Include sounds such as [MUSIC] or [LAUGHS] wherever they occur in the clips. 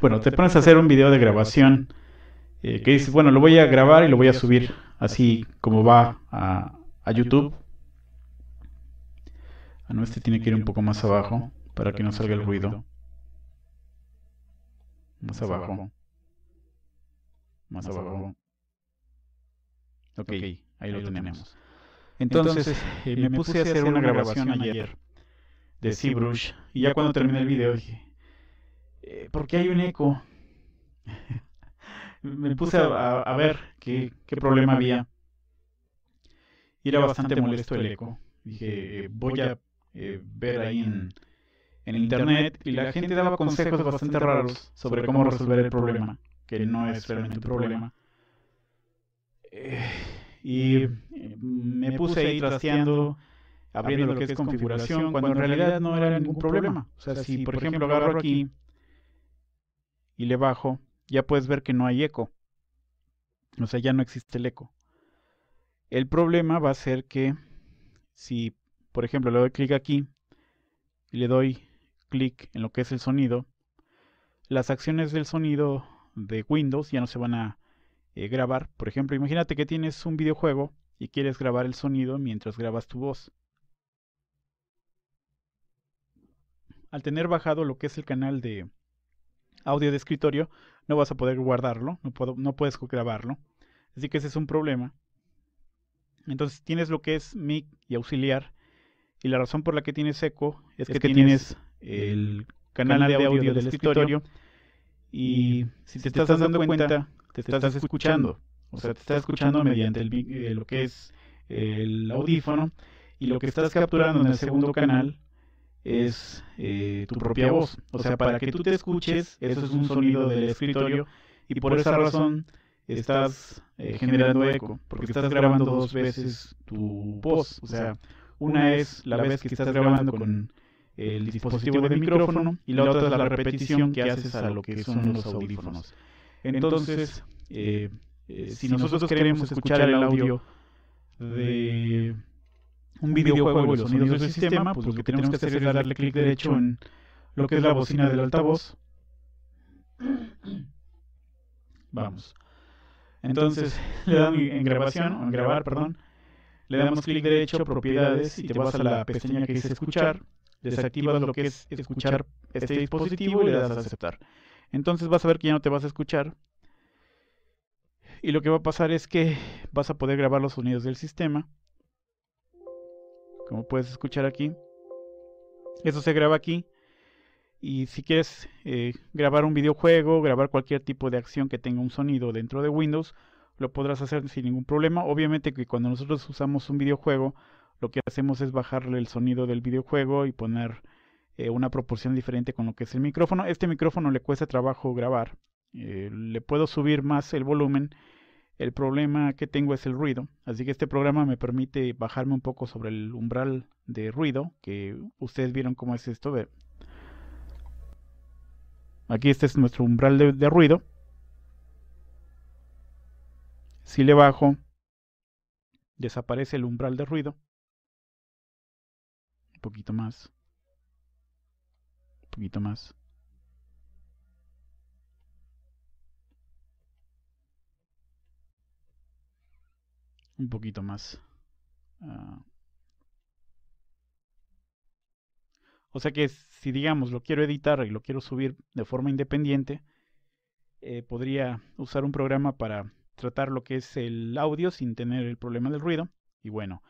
bueno, te pones a hacer un video de grabación eh, que dices, bueno, lo voy a grabar y lo voy a subir así como va a, YouTube. Ah, no, este tiene que ir un poco más abajo para que no salga el ruido. Más abajo. Más abajo. Ok, ahí lo tenemos. Entonces, eh, eh, me puse a hacer una grabación ayer de ZBrush y ya cuando terminé el video dije, eh, Porque hay un eco? [LAUGHS] me puse a, ver qué, problema había. Y era bastante molesto el eco. Dije, eh, voy a eh, ver ahí en, internet. Y la gente daba consejos bastante raros sobre cómo resolver el problema, que no es realmente un problema. y me puse ahí trasteando, abriendo lo que es configuración, cuando en realidad no era ningún problema. O sea, si por ejemplo agarro aquí y le bajo, ya puedes ver que no hay eco. O sea, ya no existe el eco. El problema va a ser que si, por ejemplo, le doy clic aquí y le doy clic en lo que es el sonido, las acciones del sonido de Windows ya no se van a eh, grabar. Por ejemplo, imagínate que tienes un videojuego y quieres grabar el sonido mientras grabas tu voz. Al tener bajado lo que es el canal de, audio de escritorio, no vas a poder guardarlo, no, puedo, no puedes grabarlo. Así que ese es un problema. Entonces tienes lo que es mic y auxiliar. Y la razón por la que tienes eco es, que, tienes el canal, de audio, del, escritorio. Y, si te, estás, dando cuenta, te estás escuchando. O sea, te estás escuchando mediante eh, lo que es el audífono. Y lo que estás capturando en el segundo canal es eh, tu propia voz. O sea, para que tú te escuches, eso es un sonido del escritorio y por esa razón estás eh, generando eco, porque estás grabando dos veces tu voz. O sea, una es la vez que estás grabando con el dispositivo de micrófono y la otra es la repetición que haces a lo que son los audífonos. Entonces, eh, si nosotros queremos escuchar el audio de un videojuego y los sonidos del sistema, pues, pues lo que tenemos que hacer es darle clic derecho en lo que es la bocina del altavoz. Vamos. Entonces [LAUGHS] le damos en grabación, en grabar, perdón. Le damos clic derecho, propiedades, y te vas a la pestaña que dice escuchar. Desactivas lo que es escuchar este dispositivo y le das a aceptar. Entonces vas a ver que ya no te vas a escuchar. Y lo que va a pasar es que vas a poder grabar los sonidos del sistema como puedes escuchar aquí. Eso se graba aquí. Y si quieres eh, grabar un videojuego, grabar cualquier tipo de acción que tenga un sonido dentro de Windows, lo podrás hacer sin ningún problema. Obviamente que cuando nosotros usamos un videojuego, lo que hacemos es bajarle el sonido del videojuego y poner eh, una proporción diferente con lo que es el micrófono. Este micrófono le cuesta trabajo grabar. Eh, le puedo subir más el volumen el problema que tengo es el ruido, así que este programa me permite bajarme un poco sobre el umbral de ruido, que ustedes vieron cómo es esto. Aquí este es nuestro umbral de ruido. Si le bajo, desaparece el umbral de ruido. Un poquito más. Un poquito más. un poquito más. Ah, o sea que si digamos lo quiero editar y lo quiero subir de forma independiente, eh, podría usar un programa para tratar lo que es el audio sin tener el problema del ruido. Y bueno,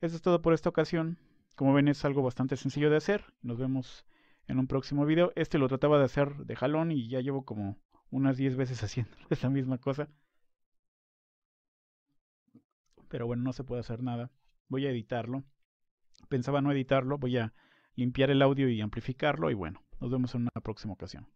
eso es todo por esta ocasión. Como ven es algo bastante sencillo de hacer. Nos vemos en un próximo video. Este lo trataba de hacer de jalón y ya llevo como unas 10 veces [LAUGHS] haciendo esta misma cosa pero bueno, no se puede hacer nada. Voy a editarlo. Pensaba no editarlo, voy a limpiar el audio y amplificarlo y bueno, nos vemos en una próxima ocasión.